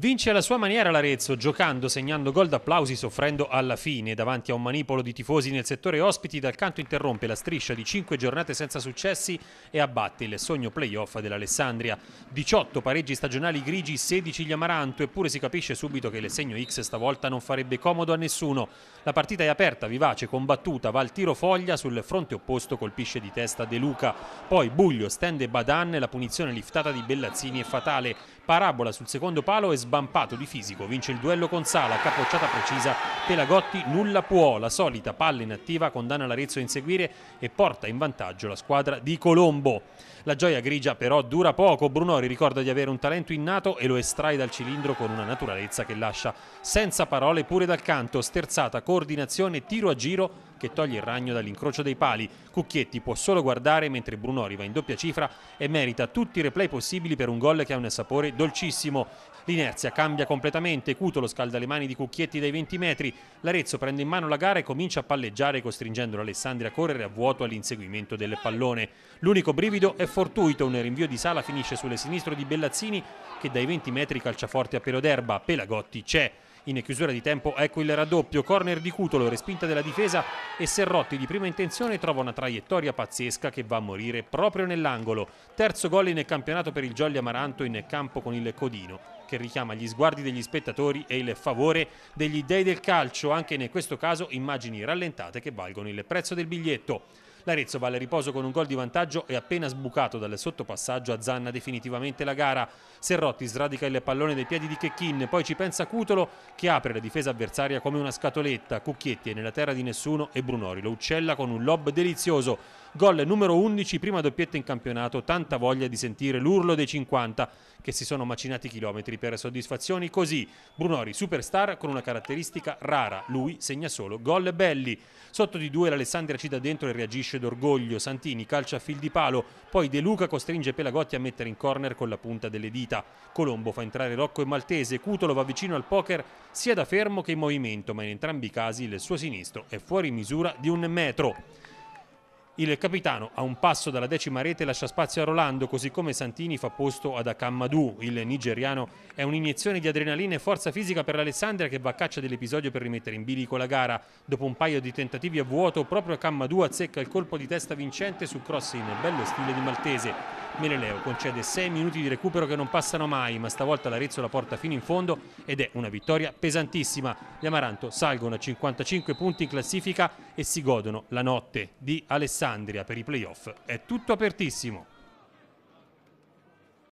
Vince alla sua maniera l'Arezzo, giocando, segnando gol d'applausi, soffrendo alla fine. Davanti a un manipolo di tifosi nel settore ospiti, dal canto interrompe la striscia di 5 giornate senza successi e abbatte il sogno playoff dell'Alessandria. 18 pareggi stagionali grigi, 16 gli amaranto, eppure si capisce subito che il segno X stavolta non farebbe comodo a nessuno. La partita è aperta, vivace, combattuta, va al tiro foglia, sul fronte opposto colpisce di testa De Luca. Poi Buglio stende Badan, la punizione liftata di Bellazzini è fatale. Parabola sul secondo palo e sbaglia sbampato di fisico, vince il duello con Sala, capocciata precisa, Pelagotti nulla può, la solita palla inattiva condanna l'Arezzo a inseguire e porta in vantaggio la squadra di Colombo. La gioia grigia però dura poco, Brunori ricorda di avere un talento innato e lo estrae dal cilindro con una naturalezza che lascia senza parole pure dal canto, sterzata, coordinazione, tiro a giro che toglie il ragno dall'incrocio dei pali. Cucchietti può solo guardare mentre Bruno arriva in doppia cifra e merita tutti i replay possibili per un gol che ha un sapore dolcissimo. L'inerzia cambia completamente, Cutolo scalda le mani di Cucchietti dai 20 metri, l'Arezzo prende in mano la gara e comincia a palleggiare costringendo l'Alessandria a correre a vuoto all'inseguimento del pallone. L'unico brivido è fortuito, un rinvio di sala finisce sulle sinistre di Bellazzini che dai 20 metri calcia forte a pelo d'erba, Pelagotti c'è. In chiusura di tempo ecco il raddoppio, corner di Cutolo, respinta della difesa e Serrotti di prima intenzione trova una traiettoria pazzesca che va a morire proprio nell'angolo. Terzo gol in campionato per il Giolli Amaranto in campo con il Codino che richiama gli sguardi degli spettatori e il favore degli dei del calcio, anche in questo caso immagini rallentate che valgono il prezzo del biglietto. L'Arezzo va al riposo con un gol di vantaggio e appena sbucato dal sottopassaggio azzanna definitivamente la gara. Serrotti sradica il pallone dai piedi di Chechin, poi ci pensa Cutolo che apre la difesa avversaria come una scatoletta. Cucchietti è nella terra di nessuno e Brunori lo uccella con un lob delizioso. Gol numero 11, prima doppietta in campionato, tanta voglia di sentire l'urlo dei 50 che si sono macinati chilometri per soddisfazioni così. Brunori, superstar con una caratteristica rara, lui segna solo gol belli. Sotto di due l'Alessandria ci dà dentro e reagisce d'orgoglio, Santini calcia a fil di palo, poi De Luca costringe Pelagotti a mettere in corner con la punta delle dita. Colombo fa entrare Rocco e Maltese, Cutolo va vicino al poker sia da fermo che in movimento, ma in entrambi i casi il suo sinistro è fuori misura di un metro. Il capitano a un passo dalla decima rete lascia spazio a Rolando, così come Santini fa posto ad Akamadou. Il nigeriano è un'iniezione di adrenalina e forza fisica per Alessandria che va a caccia dell'episodio per rimettere in bilico la gara. Dopo un paio di tentativi a vuoto, proprio Akamadou azzecca il colpo di testa vincente su cross in bello stile di Maltese. Meneleo concede 6 minuti di recupero che non passano mai, ma stavolta l'Arezzo la porta fino in fondo ed è una vittoria pesantissima. Gli Amaranto salgono a 55 punti in classifica e si godono la notte di Alessandria per i playoff. È tutto apertissimo.